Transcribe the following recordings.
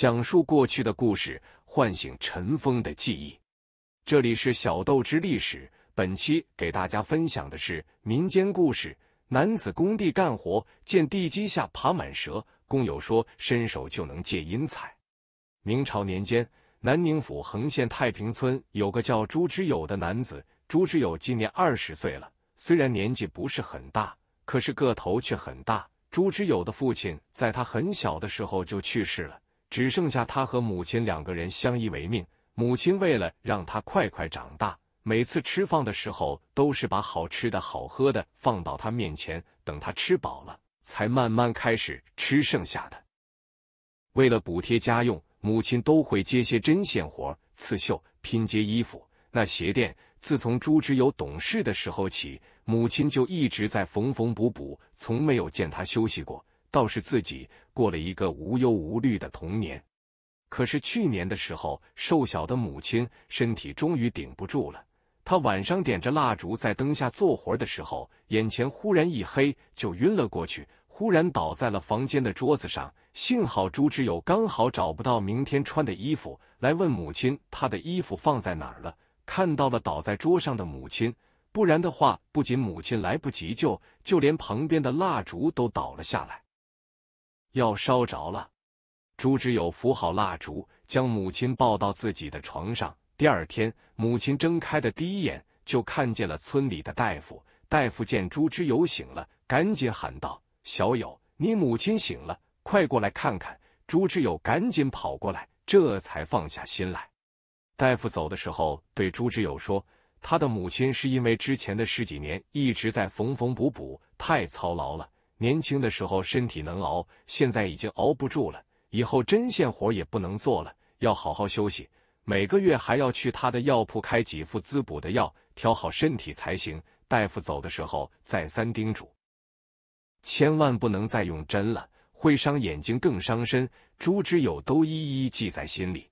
讲述过去的故事，唤醒尘封的记忆。这里是小豆之历史，本期给大家分享的是民间故事：男子工地干活，见地基下爬满蛇，工友说伸手就能借阴财。明朝年间，南宁府横县太平村有个叫朱之友的男子，朱之友今年二十岁了，虽然年纪不是很大，可是个头却很大。朱之友的父亲在他很小的时候就去世了。只剩下他和母亲两个人相依为命。母亲为了让他快快长大，每次吃饭的时候都是把好吃的好喝的放到他面前，等他吃饱了，才慢慢开始吃剩下的。为了补贴家用，母亲都会接些针线活，刺绣、拼接衣服。那鞋垫，自从朱之友懂事的时候起，母亲就一直在缝缝补补，从没有见他休息过。倒是自己过了一个无忧无虑的童年，可是去年的时候，瘦小的母亲身体终于顶不住了。他晚上点着蜡烛在灯下做活的时候，眼前忽然一黑，就晕了过去，忽然倒在了房间的桌子上。幸好朱之友刚好找不到明天穿的衣服，来问母亲他的衣服放在哪儿了。看到了倒在桌上的母亲，不然的话，不仅母亲来不及救，就连旁边的蜡烛都倒了下来。要烧着了！朱之友扶好蜡烛，将母亲抱到自己的床上。第二天，母亲睁开的第一眼就看见了村里的大夫。大夫见朱之友醒了，赶紧喊道：“小友，你母亲醒了，快过来看看！”朱之友赶紧跑过来，这才放下心来。大夫走的时候，对朱之友说：“他的母亲是因为之前的十几年一直在缝缝补补，太操劳了。”年轻的时候身体能熬，现在已经熬不住了。以后针线活也不能做了，要好好休息。每个月还要去他的药铺开几副滋补的药，调好身体才行。大夫走的时候再三叮嘱，千万不能再用针了，会伤眼睛，更伤身。朱之友都一一记在心里。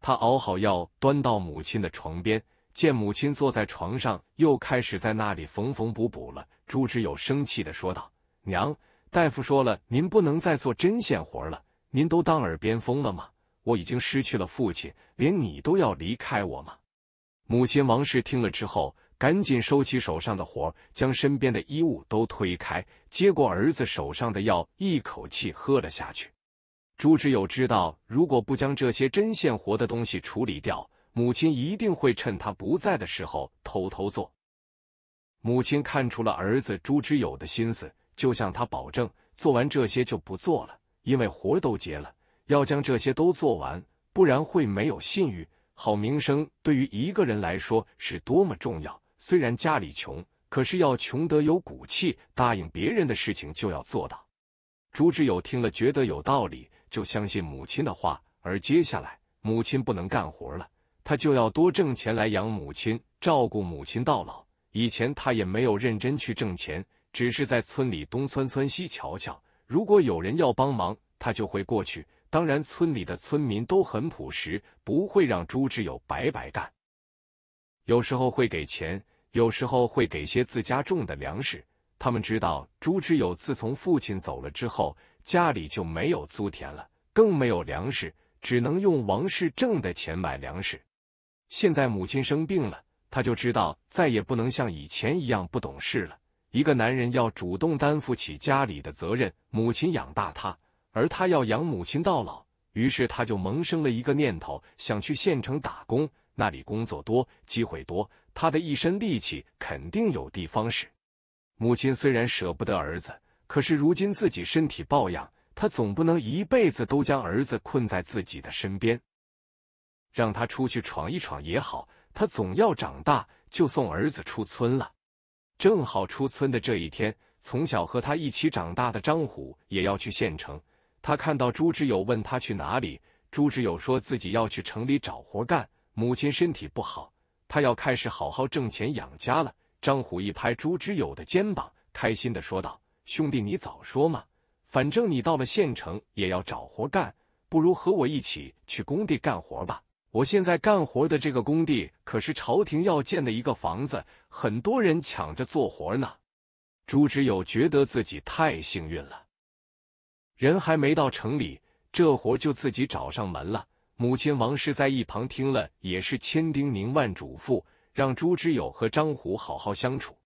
他熬好药，端到母亲的床边，见母亲坐在床上，又开始在那里缝缝补补了。朱之友生气的说道。娘，大夫说了，您不能再做针线活了。您都当耳边风了吗？我已经失去了父亲，连你都要离开我吗？母亲王氏听了之后，赶紧收起手上的活，将身边的衣物都推开，接过儿子手上的药，一口气喝了下去。朱之友知道，如果不将这些针线活的东西处理掉，母亲一定会趁他不在的时候偷偷做。母亲看出了儿子朱之友的心思。就向他保证，做完这些就不做了，因为活都结了，要将这些都做完，不然会没有信誉。好名声对于一个人来说是多么重要！虽然家里穷，可是要穷得有骨气，答应别人的事情就要做到。朱志友听了觉得有道理，就相信母亲的话。而接下来，母亲不能干活了，他就要多挣钱来养母亲，照顾母亲到老。以前他也没有认真去挣钱。只是在村里东窜窜西瞧瞧，如果有人要帮忙，他就会过去。当然，村里的村民都很朴实，不会让朱志友白白干。有时候会给钱，有时候会给些自家种的粮食。他们知道朱志友自从父亲走了之后，家里就没有租田了，更没有粮食，只能用王氏挣的钱买粮食。现在母亲生病了，他就知道再也不能像以前一样不懂事了。一个男人要主动担负起家里的责任，母亲养大他，而他要养母亲到老。于是他就萌生了一个念头，想去县城打工，那里工作多，机会多，他的一身力气肯定有地方使。母亲虽然舍不得儿子，可是如今自己身体抱恙，他总不能一辈子都将儿子困在自己的身边，让他出去闯一闯也好。他总要长大，就送儿子出村了。正好出村的这一天，从小和他一起长大的张虎也要去县城。他看到朱之友，问他去哪里。朱之友说自己要去城里找活干，母亲身体不好，他要开始好好挣钱养家了。张虎一拍朱之友的肩膀，开心的说道：“兄弟，你早说嘛，反正你到了县城也要找活干，不如和我一起去工地干活吧。”我现在干活的这个工地可是朝廷要建的一个房子，很多人抢着做活呢。朱之友觉得自己太幸运了，人还没到城里，这活就自己找上门了。母亲王氏在一旁听了，也是千叮咛万嘱咐，让朱之友和张虎好好相处。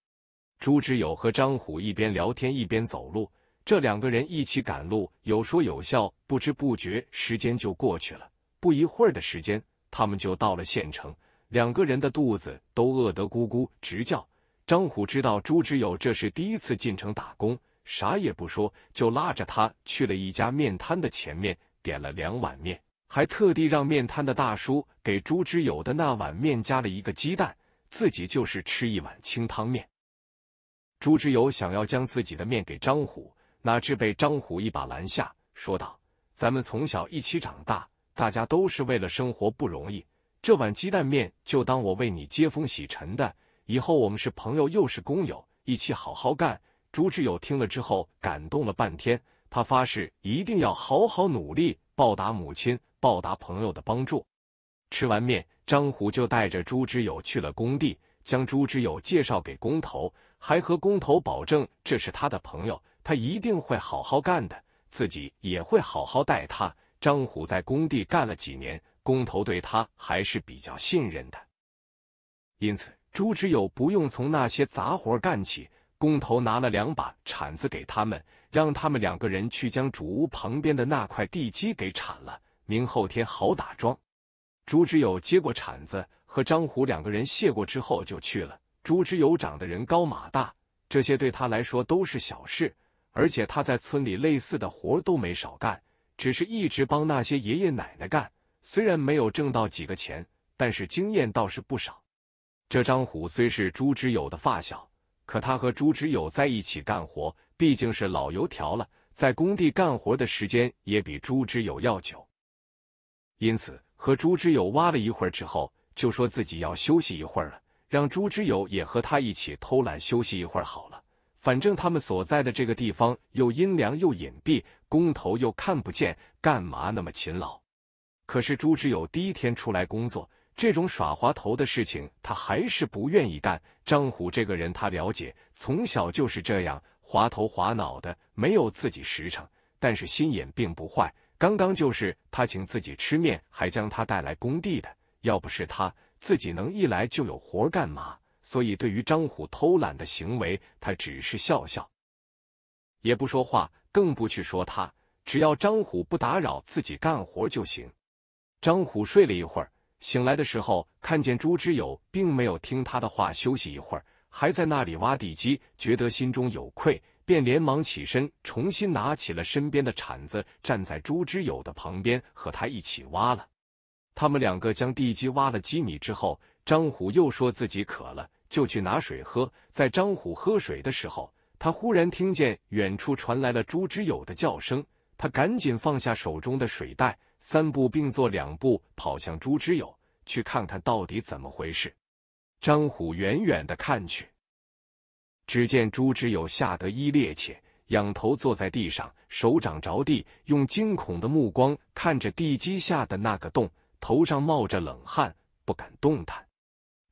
朱之友和张虎一边聊天一边走路，这两个人一起赶路，有说有笑，不知不觉时间就过去了。不一会儿的时间。他们就到了县城，两个人的肚子都饿得咕咕直叫。张虎知道朱之友这是第一次进城打工，啥也不说，就拉着他去了一家面摊的前面，点了两碗面，还特地让面摊的大叔给朱之友的那碗面加了一个鸡蛋，自己就是吃一碗清汤面。朱之友想要将自己的面给张虎，哪知被张虎一把拦下，说道：“咱们从小一起长大。”大家都是为了生活不容易，这碗鸡蛋面就当我为你接风洗尘的。以后我们是朋友，又是工友，一起好好干。朱之友听了之后感动了半天，他发誓一定要好好努力，报答母亲，报答朋友的帮助。吃完面，张虎就带着朱之友去了工地，将朱之友介绍给工头，还和工头保证这是他的朋友，他一定会好好干的，自己也会好好待他。张虎在工地干了几年，工头对他还是比较信任的，因此朱之友不用从那些杂活干起。工头拿了两把铲子给他们，让他们两个人去将主屋旁边的那块地基给铲了，明后天好打桩。朱之友接过铲子，和张虎两个人谢过之后就去了。朱之友长得人高马大，这些对他来说都是小事，而且他在村里类似的活都没少干。只是一直帮那些爷爷奶奶干，虽然没有挣到几个钱，但是经验倒是不少。这张虎虽是朱之友的发小，可他和朱之友在一起干活，毕竟是老油条了，在工地干活的时间也比朱之友要久，因此和朱之友挖了一会儿之后，就说自己要休息一会儿了，让朱之友也和他一起偷懒休息一会儿好了。反正他们所在的这个地方又阴凉又隐蔽，工头又看不见，干嘛那么勤劳？可是朱之友第一天出来工作，这种耍滑头的事情他还是不愿意干。张虎这个人他了解，从小就是这样，滑头滑脑的，没有自己实诚，但是心眼并不坏。刚刚就是他请自己吃面，还将他带来工地的。要不是他自己能一来就有活干嘛？所以，对于张虎偷懒的行为，他只是笑笑，也不说话，更不去说他。只要张虎不打扰自己干活就行。张虎睡了一会儿，醒来的时候，看见朱之友并没有听他的话休息一会儿，还在那里挖地基，觉得心中有愧，便连忙起身，重新拿起了身边的铲子，站在朱之友的旁边，和他一起挖了。他们两个将地基挖了几米之后。张虎又说自己渴了，就去拿水喝。在张虎喝水的时候，他忽然听见远处传来了朱之友的叫声，他赶紧放下手中的水袋，三步并作两步跑向朱之友，去看看到底怎么回事。张虎远远的看去，只见朱之友吓得一趔趄，仰头坐在地上，手掌着地，用惊恐的目光看着地基下的那个洞，头上冒着冷汗，不敢动弹。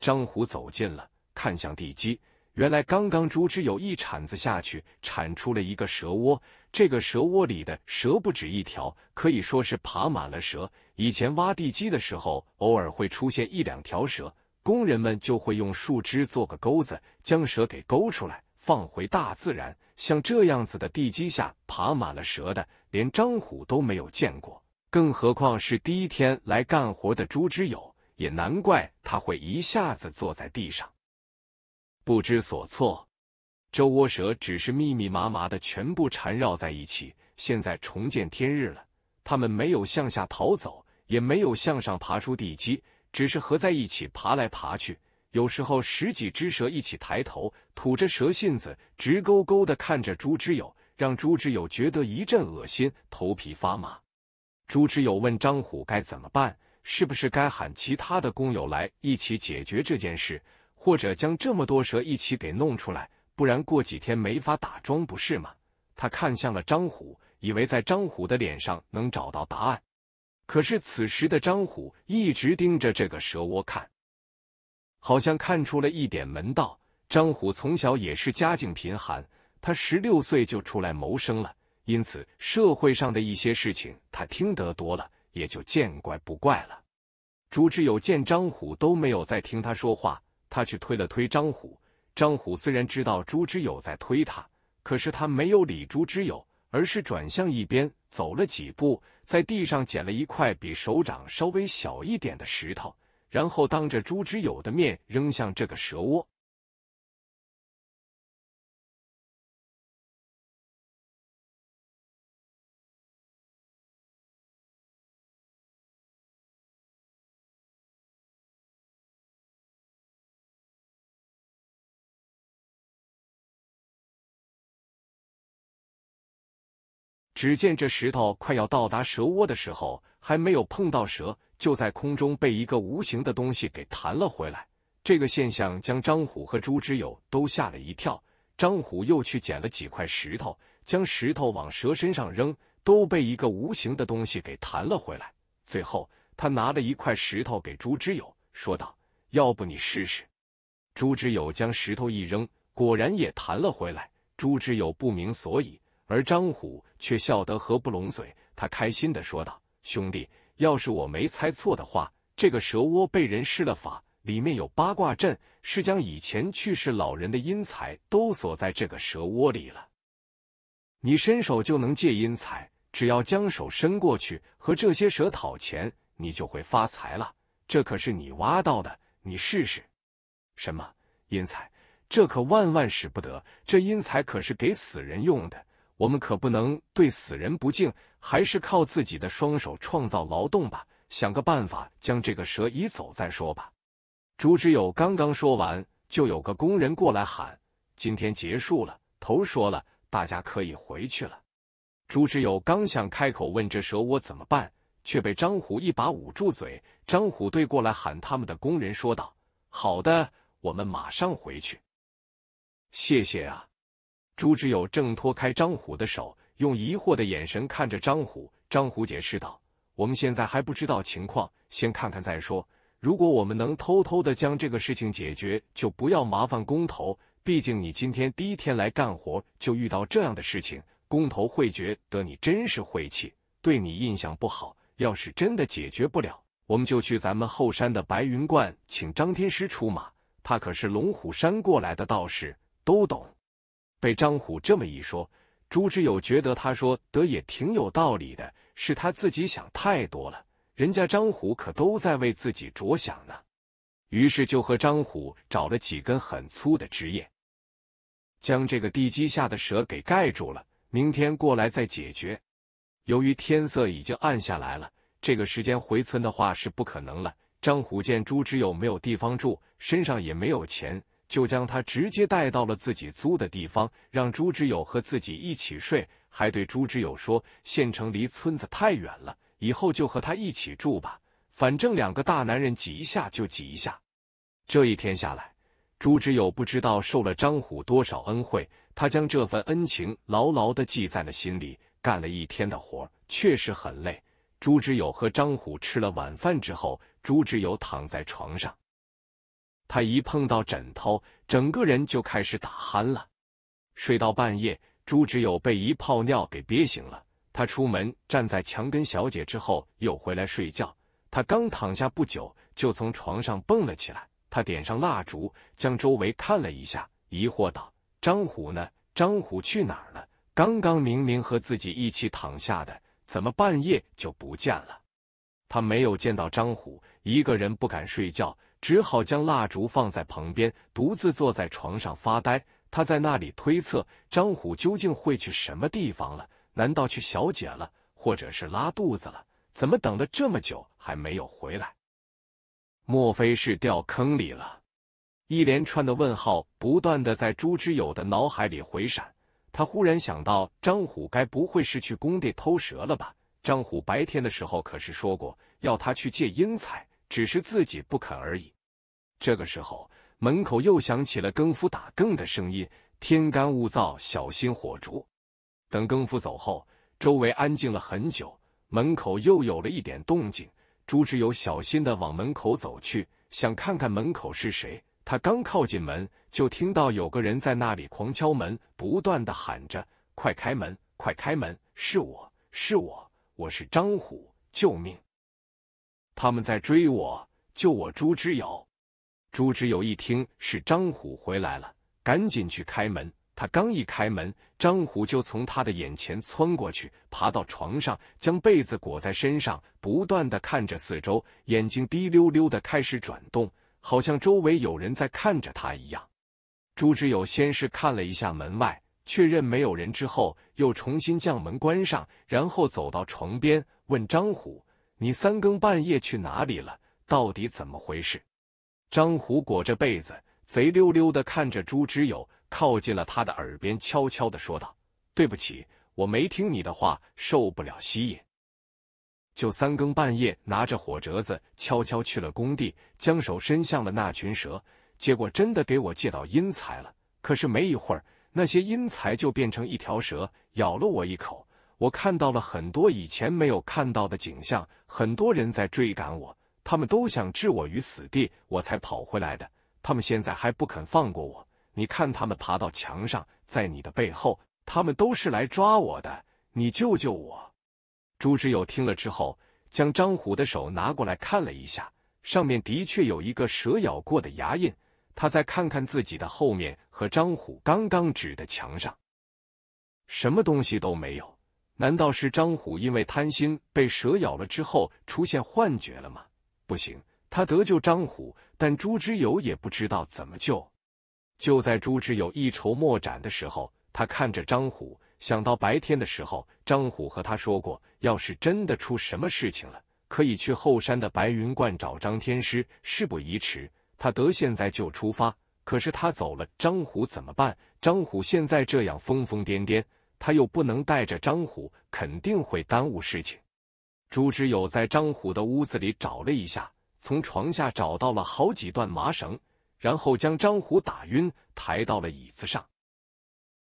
张虎走近了，看向地基。原来刚刚朱之友一铲子下去，铲出了一个蛇窝。这个蛇窝里的蛇不止一条，可以说是爬满了蛇。以前挖地基的时候，偶尔会出现一两条蛇，工人们就会用树枝做个钩子，将蛇给勾出来，放回大自然。像这样子的地基下爬满了蛇的，连张虎都没有见过，更何况是第一天来干活的朱之友。也难怪他会一下子坐在地上，不知所措。这窝蛇只是密密麻麻的，全部缠绕在一起。现在重见天日了，他们没有向下逃走，也没有向上爬出地基，只是合在一起爬来爬去。有时候十几只蛇一起抬头，吐着蛇信子，直勾勾的看着朱之友，让朱之友觉得一阵恶心，头皮发麻。朱之友问张虎该怎么办。是不是该喊其他的工友来一起解决这件事，或者将这么多蛇一起给弄出来？不然过几天没法打桩，不是吗？他看向了张虎，以为在张虎的脸上能找到答案。可是此时的张虎一直盯着这个蛇窝看，好像看出了一点门道。张虎从小也是家境贫寒，他十六岁就出来谋生了，因此社会上的一些事情他听得多了。也就见怪不怪了。朱之友见张虎都没有再听他说话，他去推了推张虎。张虎虽然知道朱之友在推他，可是他没有理朱之友，而是转向一边走了几步，在地上捡了一块比手掌稍微小一点的石头，然后当着朱之友的面扔向这个蛇窝。只见这石头快要到达蛇窝的时候，还没有碰到蛇，就在空中被一个无形的东西给弹了回来。这个现象将张虎和朱之友都吓了一跳。张虎又去捡了几块石头，将石头往蛇身上扔，都被一个无形的东西给弹了回来。最后，他拿了一块石头给朱之友，说道：“要不你试试？”朱之友将石头一扔，果然也弹了回来。朱之友不明所以，而张虎。却笑得合不拢嘴，他开心的说道：“兄弟，要是我没猜错的话，这个蛇窝被人施了法，里面有八卦阵，是将以前去世老人的阴财都锁在这个蛇窝里了。你伸手就能借阴财，只要将手伸过去，和这些蛇讨钱，你就会发财了。这可是你挖到的，你试试。什么阴财？这可万万使不得，这阴财可是给死人用的。”我们可不能对死人不敬，还是靠自己的双手创造劳动吧。想个办法将这个蛇移走再说吧。朱之友刚刚说完，就有个工人过来喊：“今天结束了，头说了，大家可以回去了。”朱之友刚想开口问这蛇窝怎么办，却被张虎一把捂住嘴。张虎对过来喊他们的工人说道：“好的，我们马上回去，谢谢啊。”朱之友挣脱开张虎的手，用疑惑的眼神看着张虎。张虎解释道：“我们现在还不知道情况，先看看再说。如果我们能偷偷的将这个事情解决，就不要麻烦工头。毕竟你今天第一天来干活，就遇到这样的事情，工头会觉得你真是晦气，对你印象不好。要是真的解决不了，我们就去咱们后山的白云观，请张天师出马。他可是龙虎山过来的道士，都懂。”被张虎这么一说，朱之友觉得他说得也挺有道理的，是他自己想太多了。人家张虎可都在为自己着想呢。于是就和张虎找了几根很粗的枝叶，将这个地基下的蛇给盖住了。明天过来再解决。由于天色已经暗下来了，这个时间回村的话是不可能了。张虎见朱之友没有地方住，身上也没有钱。就将他直接带到了自己租的地方，让朱之友和自己一起睡，还对朱之友说：“县城离村子太远了，以后就和他一起住吧，反正两个大男人挤一下就挤一下。”这一天下来，朱之友不知道受了张虎多少恩惠，他将这份恩情牢牢的记在了心里。干了一天的活，确实很累。朱之友和张虎吃了晚饭之后，朱之友躺在床上。他一碰到枕头，整个人就开始打鼾了。睡到半夜，朱只有被一泡尿给憋醒了。他出门站在墙根，小姐之后又回来睡觉。他刚躺下不久，就从床上蹦了起来。他点上蜡烛，将周围看了一下，疑惑道：“张虎呢？张虎去哪儿了？刚刚明明和自己一起躺下的，怎么半夜就不见了？”他没有见到张虎，一个人不敢睡觉。只好将蜡烛放在旁边，独自坐在床上发呆。他在那里推测张虎究竟会去什么地方了？难道去小姐了，或者是拉肚子了？怎么等了这么久还没有回来？莫非是掉坑里了？一连串的问号不断的在朱之友的脑海里回闪。他忽然想到，张虎该不会是去工地偷蛇了吧？张虎白天的时候可是说过要他去借阴财。只是自己不肯而已。这个时候，门口又响起了更夫打更的声音。天干物燥，小心火烛。等更夫走后，周围安静了很久。门口又有了一点动静。朱之友小心的往门口走去，想看看门口是谁。他刚靠近门，就听到有个人在那里狂敲门，不断的喊着：“快开门！快开门！是我，是我，我是张虎，救命！”他们在追我，救我！朱之友，朱之友一听是张虎回来了，赶紧去开门。他刚一开门，张虎就从他的眼前窜过去，爬到床上，将被子裹在身上，不断的看着四周，眼睛滴溜溜的开始转动，好像周围有人在看着他一样。朱之友先是看了一下门外，确认没有人之后，又重新将门关上，然后走到床边，问张虎。你三更半夜去哪里了？到底怎么回事？张虎裹着被子，贼溜溜的看着朱之友，靠近了他的耳边，悄悄的说道：“对不起，我没听你的话，受不了吸引，就三更半夜拿着火折子，悄悄去了工地，将手伸向了那群蛇，结果真的给我借到阴财了。可是没一会儿，那些阴财就变成一条蛇，咬了我一口。”我看到了很多以前没有看到的景象，很多人在追赶我，他们都想置我于死地，我才跑回来的。他们现在还不肯放过我，你看他们爬到墙上，在你的背后，他们都是来抓我的，你救救我！朱之友听了之后，将张虎的手拿过来看了一下，上面的确有一个蛇咬过的牙印。他再看看自己的后面和张虎刚刚指的墙上，什么东西都没有。难道是张虎因为贪心被蛇咬了之后出现幻觉了吗？不行，他得救张虎，但朱之友也不知道怎么救。就在朱之友一筹莫展的时候，他看着张虎，想到白天的时候张虎和他说过，要是真的出什么事情了，可以去后山的白云观找张天师。事不宜迟，他得现在就出发。可是他走了，张虎怎么办？张虎现在这样疯疯癫癫。他又不能带着张虎，肯定会耽误事情。朱之友在张虎的屋子里找了一下，从床下找到了好几段麻绳，然后将张虎打晕，抬到了椅子上，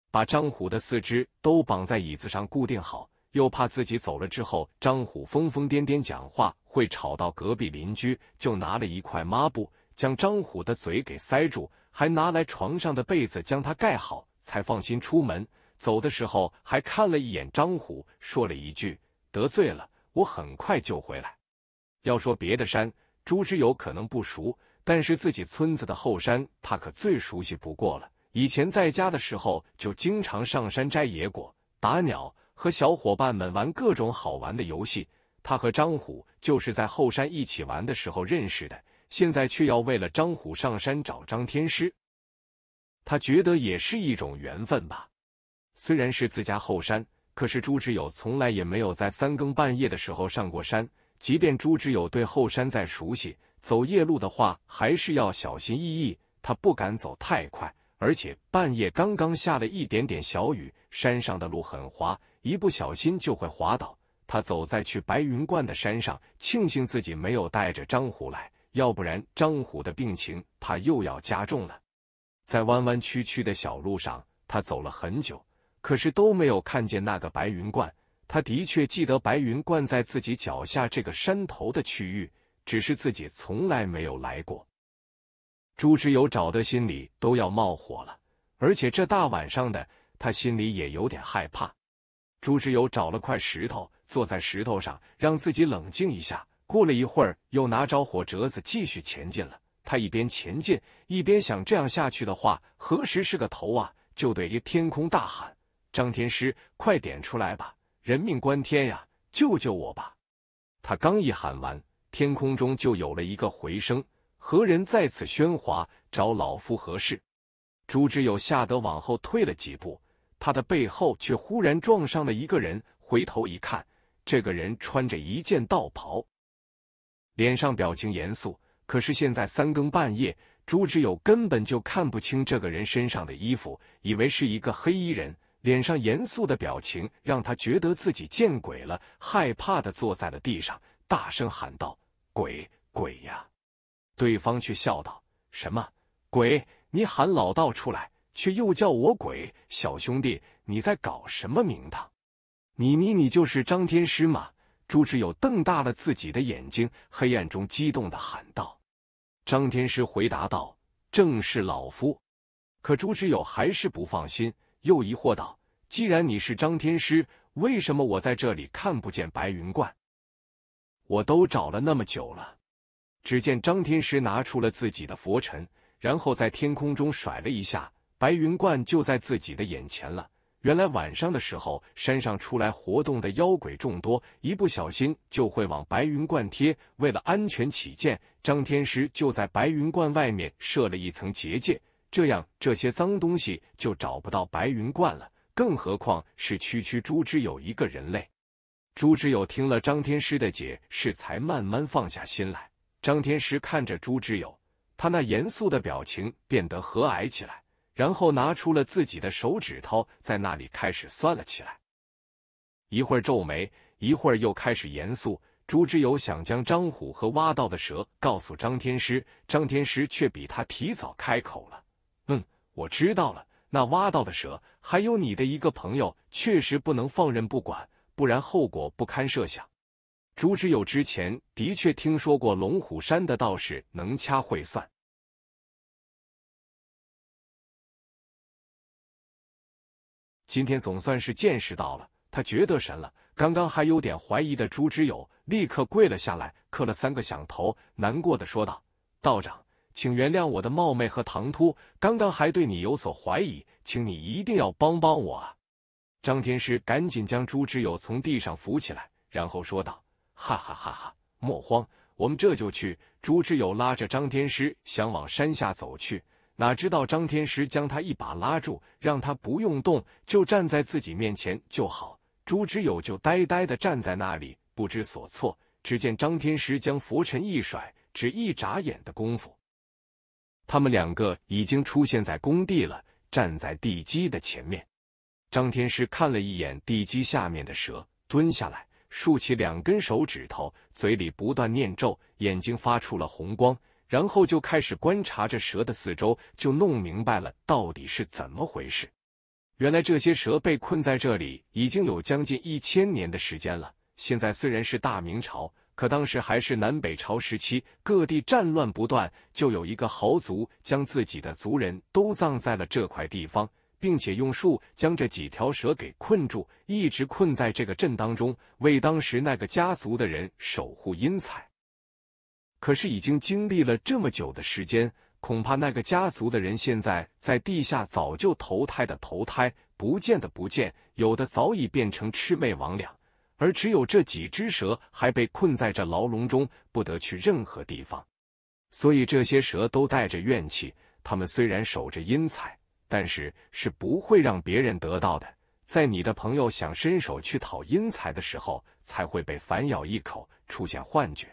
把张虎的四肢都绑在椅子上固定好。又怕自己走了之后，张虎疯疯癫癫讲话会吵到隔壁邻居，就拿了一块抹布将张虎的嘴给塞住，还拿来床上的被子将他盖好，才放心出门。走的时候还看了一眼张虎，说了一句：“得罪了，我很快就回来。”要说别的山，朱之友可能不熟，但是自己村子的后山他可最熟悉不过了。以前在家的时候就经常上山摘野果、打鸟，和小伙伴们玩各种好玩的游戏。他和张虎就是在后山一起玩的时候认识的，现在却要为了张虎上山找张天师，他觉得也是一种缘分吧。虽然是自家后山，可是朱之友从来也没有在三更半夜的时候上过山。即便朱之友对后山再熟悉，走夜路的话还是要小心翼翼。他不敢走太快，而且半夜刚刚下了一点点小雨，山上的路很滑，一不小心就会滑倒。他走在去白云观的山上，庆幸自己没有带着张虎来，要不然张虎的病情怕又要加重了。在弯弯曲曲的小路上，他走了很久。可是都没有看见那个白云观。他的确记得白云观在自己脚下这个山头的区域，只是自己从来没有来过。朱之友找的心里都要冒火了，而且这大晚上的，他心里也有点害怕。朱之友找了块石头，坐在石头上，让自己冷静一下。过了一会儿，又拿着火折子继续前进了。他一边前进，一边想：这样下去的话，何时是个头啊？就对着天空大喊。张天师，快点出来吧！人命关天呀，救救我吧！他刚一喊完，天空中就有了一个回声：“何人在此喧哗？找老夫何事？”朱之友吓得往后退了几步，他的背后却忽然撞上了一个人。回头一看，这个人穿着一件道袍，脸上表情严肃。可是现在三更半夜，朱之友根本就看不清这个人身上的衣服，以为是一个黑衣人。脸上严肃的表情让他觉得自己见鬼了，害怕的坐在了地上，大声喊道：“鬼鬼呀！”对方却笑道：“什么鬼？你喊老道出来，却又叫我鬼小兄弟，你在搞什么名堂？”“你你你就是张天师吗？”朱之友瞪大了自己的眼睛，黑暗中激动的喊道。张天师回答道：“正是老夫。”可朱之友还是不放心。又疑惑道：“既然你是张天师，为什么我在这里看不见白云观？我都找了那么久了。”只见张天师拿出了自己的佛尘，然后在天空中甩了一下，白云观就在自己的眼前了。原来晚上的时候，山上出来活动的妖鬼众多，一不小心就会往白云观贴。为了安全起见，张天师就在白云观外面设了一层结界。这样，这些脏东西就找不到白云观了。更何况是区区朱之友一个人类。朱之友听了张天师的解释，才慢慢放下心来。张天师看着朱之友，他那严肃的表情变得和蔼起来，然后拿出了自己的手指头，在那里开始算了起来。一会儿皱眉，一会儿又开始严肃。朱之友想将张虎和挖到的蛇告诉张天师，张天师却比他提早开口了。我知道了，那挖到的蛇，还有你的一个朋友，确实不能放任不管，不然后果不堪设想。朱之友之前的确听说过龙虎山的道士能掐会算，今天总算是见识到了，他觉得神了。刚刚还有点怀疑的朱之友，立刻跪了下来，磕了三个响头，难过的说道：“道长。”请原谅我的冒昧和唐突，刚刚还对你有所怀疑，请你一定要帮帮我啊！张天师赶紧将朱之友从地上扶起来，然后说道：“哈哈哈哈，莫慌，我们这就去。”朱之友拉着张天师想往山下走去，哪知道张天师将他一把拉住，让他不用动，就站在自己面前就好。朱之友就呆呆地站在那里，不知所措。只见张天师将拂尘一甩，只一眨眼的功夫。他们两个已经出现在工地了，站在地基的前面。张天师看了一眼地基下面的蛇，蹲下来，竖起两根手指头，嘴里不断念咒，眼睛发出了红光，然后就开始观察着蛇的四周，就弄明白了到底是怎么回事。原来这些蛇被困在这里已经有将近一千年的时间了。现在虽然是大明朝。可当时还是南北朝时期，各地战乱不断，就有一个豪族将自己的族人都葬在了这块地方，并且用树将这几条蛇给困住，一直困在这个镇当中，为当时那个家族的人守护阴财。可是已经经历了这么久的时间，恐怕那个家族的人现在在地下早就投胎的投胎，不见的不见，有的早已变成魑魅魍魉。而只有这几只蛇还被困在这牢笼中，不得去任何地方。所以这些蛇都带着怨气。它们虽然守着阴财，但是是不会让别人得到的。在你的朋友想伸手去讨阴财的时候，才会被反咬一口，出现幻觉。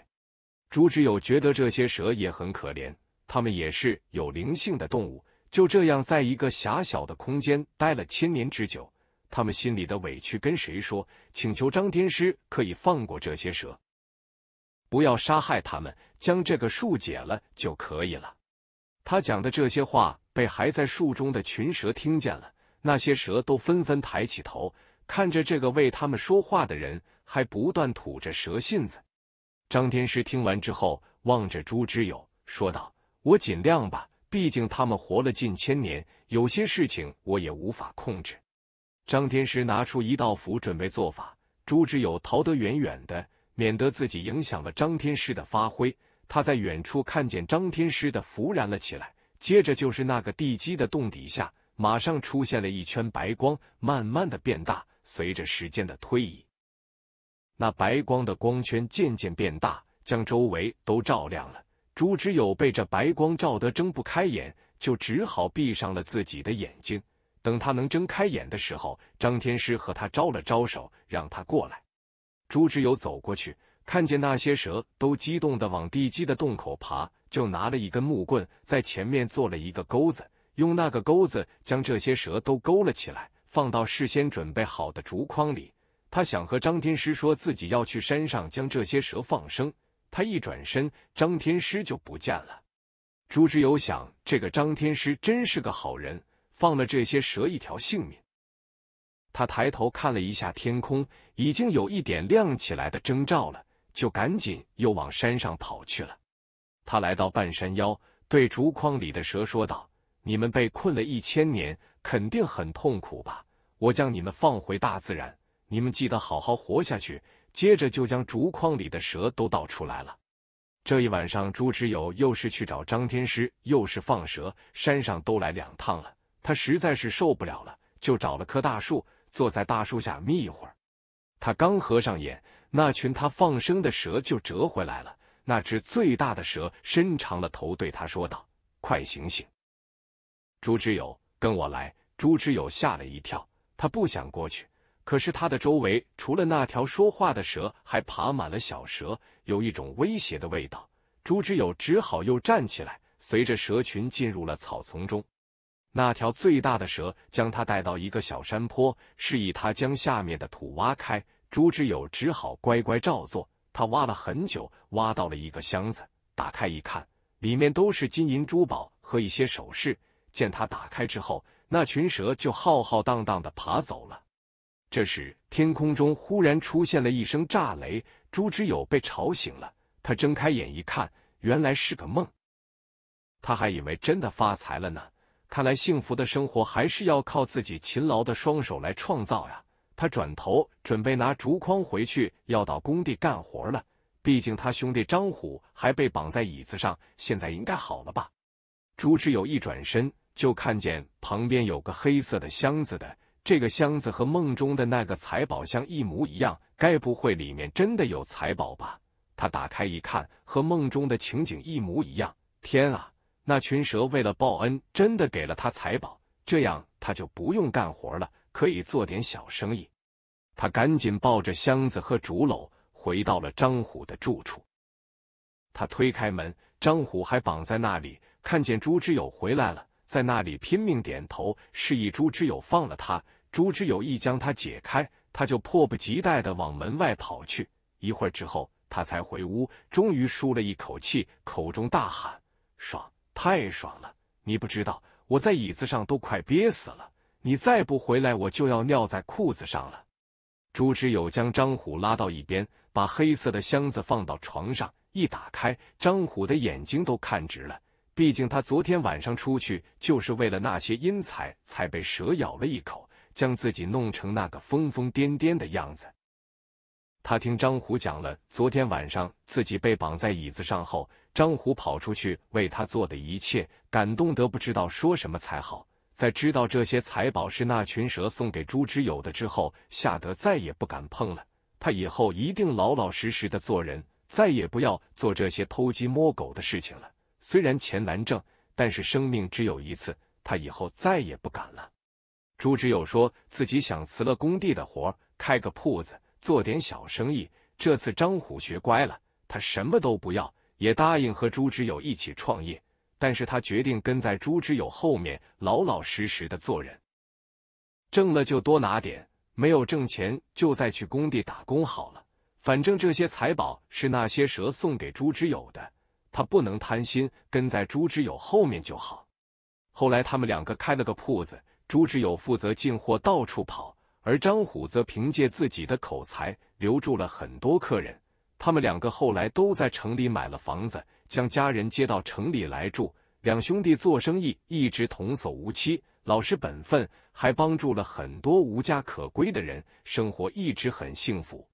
朱之友觉得这些蛇也很可怜，它们也是有灵性的动物，就这样在一个狭小的空间待了千年之久。他们心里的委屈跟谁说？请求张天师可以放过这些蛇，不要杀害他们，将这个树解了就可以了。他讲的这些话被还在树中的群蛇听见了，那些蛇都纷纷抬起头，看着这个为他们说话的人，还不断吐着蛇信子。张天师听完之后，望着朱之友说道：“我尽量吧，毕竟他们活了近千年，有些事情我也无法控制。”张天师拿出一道符，准备做法。朱之友逃得远远的，免得自己影响了张天师的发挥。他在远处看见张天师的符燃了起来，接着就是那个地基的洞底下，马上出现了一圈白光，慢慢的变大。随着时间的推移，那白光的光圈渐渐变大，将周围都照亮了。朱之友被这白光照得睁不开眼，就只好闭上了自己的眼睛。等他能睁开眼的时候，张天师和他招了招手，让他过来。朱之友走过去，看见那些蛇都激动的往地基的洞口爬，就拿了一根木棍在前面做了一个钩子，用那个钩子将这些蛇都勾了起来，放到事先准备好的竹筐里。他想和张天师说自己要去山上将这些蛇放生。他一转身，张天师就不见了。朱之友想，这个张天师真是个好人。放了这些蛇一条性命，他抬头看了一下天空，已经有一点亮起来的征兆了，就赶紧又往山上跑去了。他来到半山腰，对竹筐里的蛇说道：“你们被困了一千年，肯定很痛苦吧？我将你们放回大自然，你们记得好好活下去。”接着就将竹筐里的蛇都倒出来了。这一晚上，朱之友又是去找张天师，又是放蛇，山上都来两趟了。他实在是受不了了，就找了棵大树，坐在大树下眯一会儿。他刚合上眼，那群他放生的蛇就折回来了。那只最大的蛇伸长了头，对他说道：“快醒醒，朱之友，跟我来。”朱之友吓了一跳，他不想过去，可是他的周围除了那条说话的蛇，还爬满了小蛇，有一种威胁的味道。朱之友只好又站起来，随着蛇群进入了草丛中。那条最大的蛇将他带到一个小山坡，示意他将下面的土挖开。朱之友只好乖乖照做。他挖了很久，挖到了一个箱子，打开一看，里面都是金银珠宝和一些首饰。见他打开之后，那群蛇就浩浩荡荡地爬走了。这时，天空中忽然出现了一声炸雷，朱之友被吵醒了。他睁开眼一看，原来是个梦。他还以为真的发财了呢。看来幸福的生活还是要靠自己勤劳的双手来创造呀！他转头准备拿竹筐回去，要到工地干活了。毕竟他兄弟张虎还被绑在椅子上，现在应该好了吧？朱志友一转身就看见旁边有个黑色的箱子的，这个箱子和梦中的那个财宝箱一模一样，该不会里面真的有财宝吧？他打开一看，和梦中的情景一模一样，天啊！那群蛇为了报恩，真的给了他财宝，这样他就不用干活了，可以做点小生意。他赶紧抱着箱子和竹篓回到了张虎的住处。他推开门，张虎还绑在那里，看见朱之友回来了，在那里拼命点头，示意朱之友放了他。朱之友一将他解开，他就迫不及待的往门外跑去。一会儿之后，他才回屋，终于舒了一口气，口中大喊：“爽！”太爽了！你不知道，我在椅子上都快憋死了。你再不回来，我就要尿在裤子上了。朱之友将张虎拉到一边，把黑色的箱子放到床上，一打开，张虎的眼睛都看直了。毕竟他昨天晚上出去就是为了那些阴财，才被蛇咬了一口，将自己弄成那个疯疯癫癫的样子。他听张虎讲了昨天晚上自己被绑在椅子上后，张虎跑出去为他做的一切，感动得不知道说什么才好。在知道这些财宝是那群蛇送给朱之友的之后，吓得再也不敢碰了。他以后一定老老实实的做人，再也不要做这些偷鸡摸狗的事情了。虽然钱难挣，但是生命只有一次，他以后再也不敢了。朱之友说自己想辞了工地的活，开个铺子。做点小生意。这次张虎学乖了，他什么都不要，也答应和朱之友一起创业。但是他决定跟在朱之友后面，老老实实的做人。挣了就多拿点，没有挣钱就再去工地打工好了。反正这些财宝是那些蛇送给朱之友的，他不能贪心，跟在朱之友后面就好。后来他们两个开了个铺子，朱之友负责进货，到处跑。而张虎则凭借自己的口才，留住了很多客人。他们两个后来都在城里买了房子，将家人接到城里来住。两兄弟做生意一直童叟无欺，老实本分，还帮助了很多无家可归的人，生活一直很幸福。